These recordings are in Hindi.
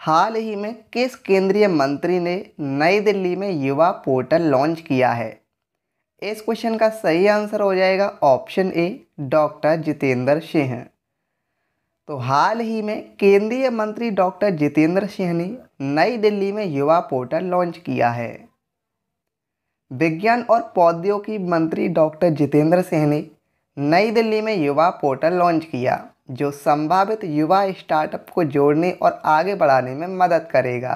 हाल ही में किस केंद्रीय मंत्री ने नई दिल्ली में युवा पोर्टल लॉन्च किया है इस क्वेश्चन का सही आंसर हो जाएगा option A doctor Jitendra Singh तो हाल ही में केंद्रीय मंत्री डॉक्टर जितेंद्र सिंह ने नई दिल्ली में युवा पोर्टल लॉन्च किया है विज्ञान और प्रौद्योगिकी मंत्री डॉक्टर जितेंद्र सिंह ने नई दिल्ली में युवा पोर्टल लॉन्च किया जो संभावित युवा स्टार्टअप को जोड़ने और आगे बढ़ाने में मदद करेगा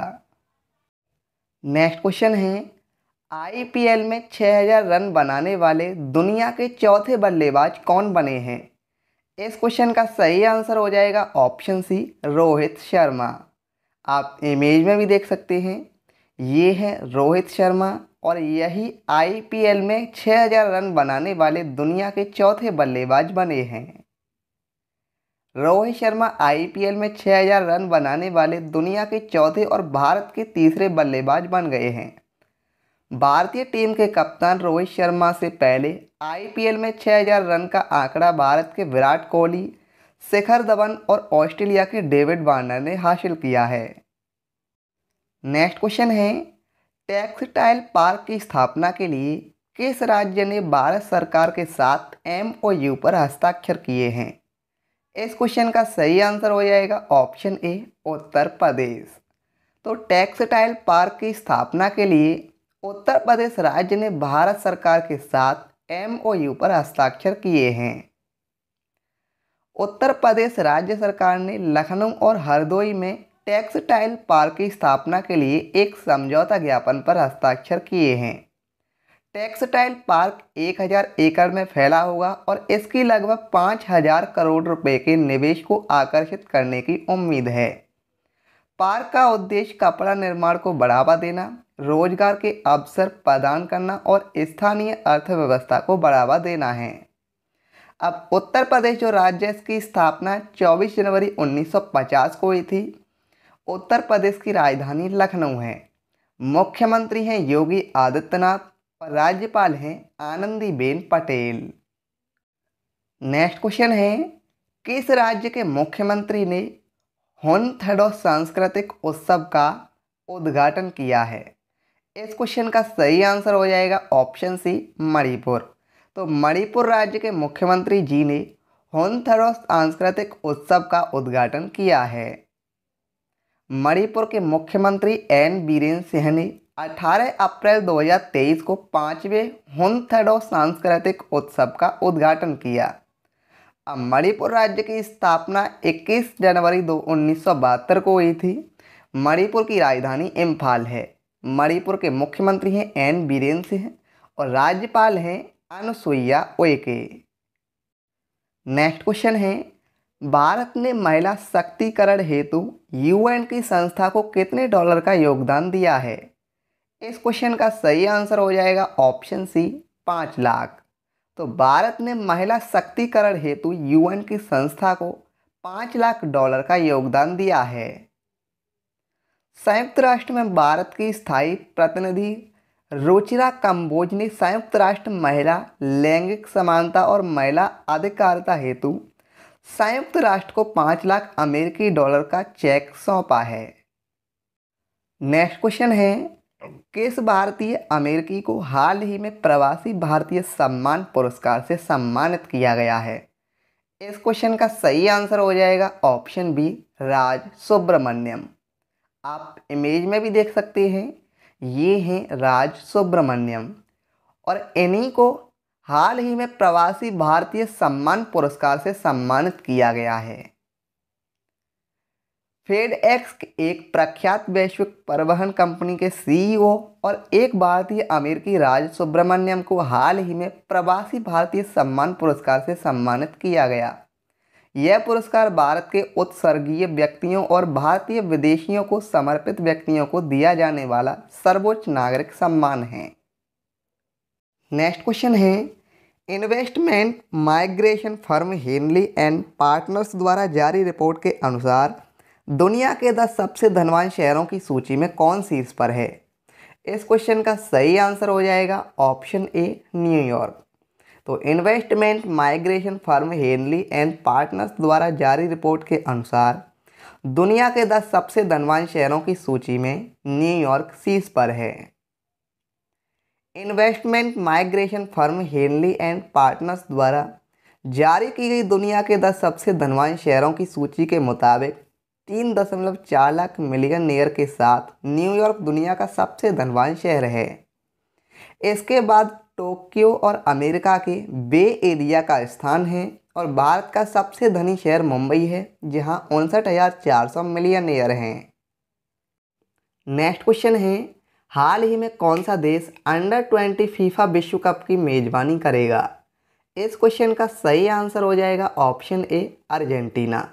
नेक्स्ट क्वेश्चन है आईपीएल में 6000 रन बनाने वाले दुनिया के चौथे बल्लेबाज कौन बने हैं इस क्वेश्चन का सही आंसर हो जाएगा ऑप्शन सी रोहित शर्मा आप इमेज में भी देख सकते हैं ये हैं रोहित शर्मा और यही आईपीएल में 6000 रन बनाने वाले दुनिया के चौथे बल्लेबाज बने हैं रोहित शर्मा आईपीएल में 6000 रन बनाने वाले दुनिया के चौथे और भारत के तीसरे बल्लेबाज बन गए हैं भारतीय टीम के कप्तान रोहित शर्मा से पहले आईपीएल में 6000 रन का आंकड़ा भारत के विराट कोहली शिखर धवन और ऑस्ट्रेलिया के डेविड वार्नर ने हासिल किया है नेक्स्ट क्वेश्चन है टेक्सटाइल पार्क की स्थापना के लिए किस राज्य ने भारत सरकार के साथ एमओयू पर हस्ताक्षर किए हैं इस क्वेश्चन का सही आंसर हो जाएगा ऑप्शन ए उत्तर प्रदेश तो टेक्सटाइल पार्क की स्थापना के लिए उत्तर प्रदेश राज्य ने भारत सरकार के साथ एमओयू पर हस्ताक्षर किए हैं उत्तर प्रदेश राज्य सरकार ने लखनऊ और हरदोई में टेक्सटाइल पार्क की स्थापना के लिए एक समझौता ज्ञापन पर हस्ताक्षर किए हैं टेक्सटाइल पार्क 1000 एकड़ में फैला होगा और इसकी लगभग 5000 करोड़ रुपए के निवेश को आकर्षित करने की उम्मीद है पार्क का उद्देश्य कपड़ा निर्माण को बढ़ावा देना रोजगार के अवसर प्रदान करना और स्थानीय अर्थव्यवस्था को बढ़ावा देना है अब उत्तर प्रदेश जो राज्य की स्थापना 24 जनवरी 1950 को हुई थी उत्तर प्रदेश की राजधानी लखनऊ है मुख्यमंत्री हैं योगी आदित्यनाथ और राज्यपाल हैं आनंदीबेन पटेल नेक्स्ट क्वेश्चन है किस राज्य के मुख्यमंत्री ने होनथडो सांस्कृतिक उत्सव का उद्घाटन किया है इस क्वेश्चन का सही आंसर हो जाएगा ऑप्शन सी मणिपुर तो मणिपुर राज्य के मुख्यमंत्री जी ने होनथडो सांस्कृतिक उत्सव का उद्घाटन किया है मणिपुर के मुख्यमंत्री एन बीरेन सिंह ने 18 अप्रैल 2023 को पाँचवें हुनथडो सांस्कृतिक उत्सव का उद्घाटन किया अब मणिपुर राज्य की स्थापना 21 जनवरी दो उन्नीस को हुई थी मणिपुर की राजधानी इम्फाल है मणिपुर के मुख्यमंत्री हैं एन बीरेन सिंह और राज्यपाल हैं अनुसुईया ओके नेक्स्ट क्वेश्चन है भारत ने महिला सशक्तिकरण हेतु यूएन की संस्था को कितने डॉलर का योगदान दिया है इस क्वेश्चन का सही आंसर हो जाएगा ऑप्शन सी पाँच लाख तो भारत ने महिला शक्तिकरण हेतु यूएन की संस्था को पाँच लाख डॉलर का योगदान दिया है संयुक्त राष्ट्र में भारत की स्थायी प्रतिनिधि रुचिरा कंबोज ने संयुक्त राष्ट्र महिला लैंगिक समानता और महिला अधिकारिता हेतु संयुक्त राष्ट्र को पाँच लाख अमेरिकी डॉलर का चेक सौंपा है नेक्स्ट क्वेश्चन है किस भारतीय अमेरिकी को हाल ही में प्रवासी भारतीय सम्मान पुरस्कार से सम्मानित किया गया है इस क्वेश्चन का सही आंसर हो जाएगा ऑप्शन बी राज सुब्रमण्यम आप इमेज में भी देख सकते हैं ये हैं राज सुब्रमण्यम और इन्हीं को हाल ही में प्रवासी भारतीय सम्मान पुरस्कार से सम्मानित किया गया है फेड एक्स एक प्रख्यात वैश्विक परिवहन कंपनी के सीईओ e और एक भारतीय अमेरिकी राज सुब्रमण्यम को हाल ही में प्रवासी भारतीय सम्मान पुरस्कार से सम्मानित किया गया यह पुरस्कार भारत के उत्सर्गीय व्यक्तियों और भारतीय विदेशियों को समर्पित व्यक्तियों को दिया जाने वाला सर्वोच्च नागरिक सम्मान है नेक्स्ट क्वेश्चन है investment migration firm Henley and Partners द्वारा जारी रिपोर्ट के अनुसार दुनिया के दस सबसे धनवान शहरों की सूची में कौन शीर्ष पर है इस क्वेश्चन का सही आंसर हो जाएगा ऑप्शन ए न्यूयॉर्क तो investment migration firm Henley and Partners द्वारा जारी रिपोर्ट के अनुसार दुनिया के दस सबसे धनवान शहरों की सूची में न्यूयॉर्क शीर्ष पर है investment migration firm Henley and Partners द्वारा जारी की गई दुनिया के दस सबसे धनवान शहरों की सूची के मुताबिक तीन दशमलव चार लाख मिलियन नेयर के साथ न्यूयॉर्क दुनिया का सबसे धनवान शहर है इसके बाद टोक्यो और अमेरिका के बे एरिया का स्थान है और भारत का सबसे धनी शहर मुंबई है जहां उनसठ हज़ार चार सौ मिलियन ईयर हैं नेक्स्ट क्वेश्चन है हाल ही में कौन सा देश अंडर ट्वेंटी फीफा विश्व कप की मेज़बानी करेगा इस क्वेश्चन का सही आंसर हो जाएगा ऑप्शन ए अर्जेंटीना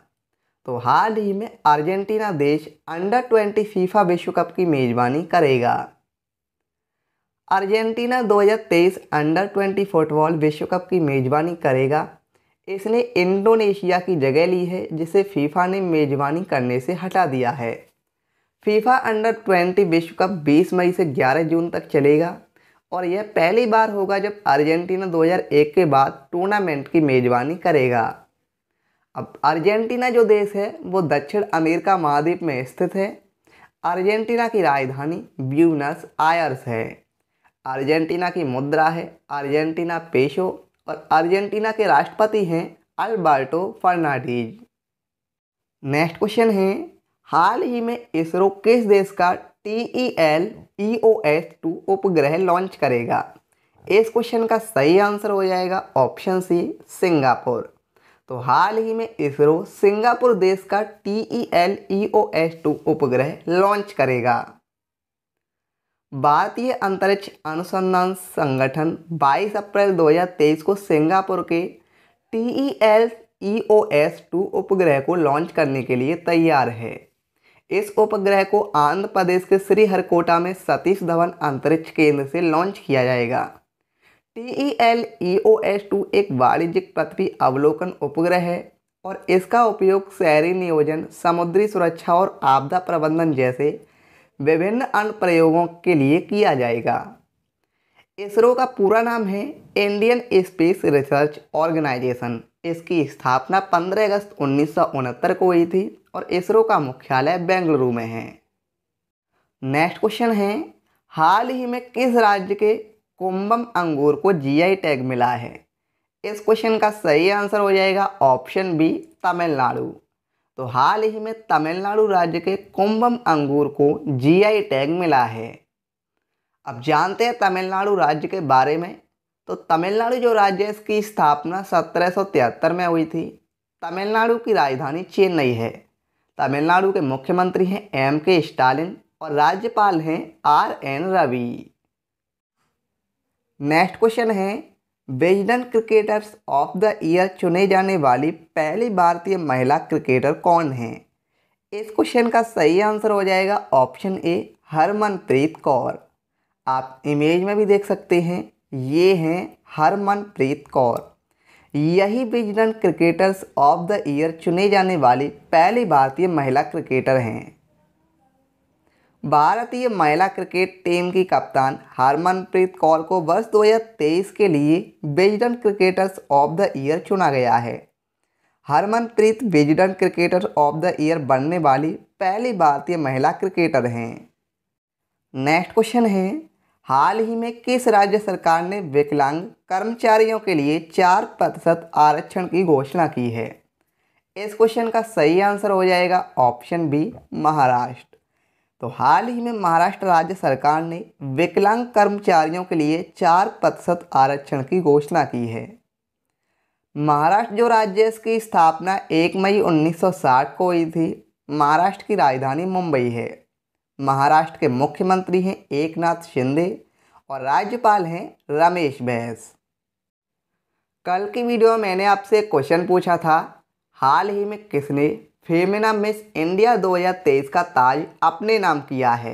तो हाल ही में अर्जेंटीना देश अंडर ट्वेंटी फीफा विश्व कप की मेज़बानी करेगा अर्जेंटीना 2023 अंडर ट्वेंटी फुटबॉल विश्व कप की मेज़बानी करेगा इसने इंडोनेशिया की जगह ली है जिसे फीफा ने मेज़बानी करने से हटा दिया है फीफा अंडर ट्वेंटी विश्व कप 20 मई से 11 जून तक चलेगा और यह पहली बार होगा जब अर्जेंटीना 2001 के बाद टूर्नामेंट की मेज़बानी करेगा अब अर्जेंटीना जो देश है वो दक्षिण अमेरिका महाद्वीप में स्थित है अर्जेंटीना की राजधानी ब्यूनस आयर्स है अर्जेंटीना की मुद्रा है अर्जेंटीना पेशो और अर्जेंटीना के राष्ट्रपति हैं अल्बर्टो फर्नाडीज नेक्स्ट क्वेश्चन है हाल ही में इसरो किस देश का T E L E O S two उपग्रह लॉन्च करेगा इस क्वेश्चन का सही आंसर हो जाएगा ऑप्शन सी सिंगापुर तो हाल ही में इसरो सिंगापुर देश का T E L E O S two उपग्रह लॉन्च करेगा भारतीय अंतरिक्ष अनुसंधान संगठन 22 अप्रैल 2023 को सिंगापुर के T E L E O S two उपग्रह को लॉन्च करने के लिए तैयार है इस उपग्रह को आंध्र प्रदेश के श्रीहरकोटा में सतीश धवन अंतरिक्ष केंद्र से लॉन्च किया जाएगा T L E O S two एक वाणिज्यिक पृथ्वी अवलोकन उपग्रह है और इसका उपयोग शहरी नियोजन समुद्री सुरक्षा और आपदा प्रबंधन जैसे विभिन्न अन्य प्रयोगों के लिए किया जाएगा इसरो का पूरा नाम है इंडियन स्पेस रिसर्च ऑर्गेनाइजेशन इसकी स्थापना 15 अगस्त उन्नीस को हुई थी और इसरो का मुख्यालय बेंगलुरु में है नेक्स्ट क्वेश्चन है हाल ही में किस राज्य के कुंभम अंगूर को जीआई टैग मिला है इस क्वेश्चन का सही आंसर हो जाएगा ऑप्शन बी तमिलनाडु तो हाल ही में तमिलनाडु राज्य के कुंभम अंगूर को जीआई टैग मिला है अब जानते हैं तमिलनाडु राज्य के बारे में तो तमिलनाडु जो राज्य है इसकी स्थापना सत्रह में हुई थी तमिलनाडु की राजधानी चेन्नई है तमिलनाडु के मुख्यमंत्री हैं एम के स्टालिन और राज्यपाल हैं R N Ravi next question है Wisden cricketers of the year चुने जाने वाली पहली भारतीय महिला क्रिकेटर कौन है इस क्वेश्चन का सही आंसर हो जाएगा ऑप्शन ए हरमनप्रीत कौर आप इमेज में भी देख सकते हैं ये हैं हरमनप्रीत कौर यही Wisden cricketers of the year चुने जाने वाली पहली भारतीय महिला क्रिकेटर हैं भारतीय महिला क्रिकेट टीम की कप्तान हरमनप्रीत कौर को वर्ष 2023 के लिए Wisden cricketers of the year चुना गया है Harmanpreet Wisden cricketers of the year बनने वाली पहली भारतीय महिला क्रिकेटर हैं नेक्स्ट क्वेश्चन है हाल ही में किस राज्य सरकार ने विकलांग कर्मचारियों के लिए चार प्रतिशत आरक्षण की घोषणा की है इस क्वेश्चन का सही आंसर हो जाएगा ऑप्शन बी महाराष्ट्र तो हाल ही में महाराष्ट्र राज्य सरकार ने विकलांग कर्मचारियों के लिए चार प्रतिशत आरक्षण की घोषणा की है महाराष्ट्र जो राज्य इसकी स्थापना 1 मई 1960 को हुई थी महाराष्ट्र की राजधानी मुंबई है महाराष्ट्र के मुख्यमंत्री हैं एकनाथ शिंदे और राज्यपाल हैं रमेश बैस कल की वीडियो में मैंने आपसे क्वेश्चन पूछा था हाल ही में किसने फेमिना मिस इंडिया 2023 का ताज अपने नाम किया है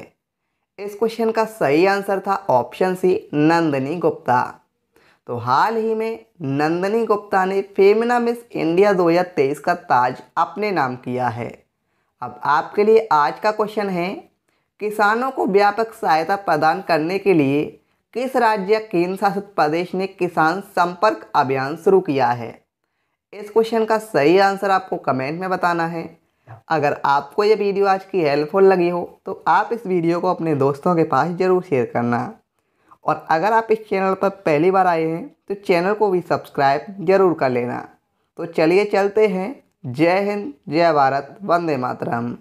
इस क्वेश्चन का सही आंसर था ऑप्शन सी नंदनी गुप्ता तो हाल ही में नंदनी गुप्ता ने फेमिना मिस इंडिया 2023 का ताज अपने नाम किया है अब आपके लिए आज का क्वेश्चन है किसानों को व्यापक सहायता प्रदान करने के लिए किस राज्य केंद्र शासित प्रदेश ने किसान संपर्क अभियान शुरू किया है इस क्वेश्चन का सही आंसर आपको कमेंट में बताना है अगर आपको ये वीडियो आज की हेल्पफुल लगी हो तो आप इस वीडियो को अपने दोस्तों के पास ज़रूर शेयर करना और अगर आप इस चैनल पर पहली बार आए हैं तो चैनल को भी सब्सक्राइब ज़रूर कर लेना तो चलिए चलते हैं जय हिंद जय भारत वंदे मातरम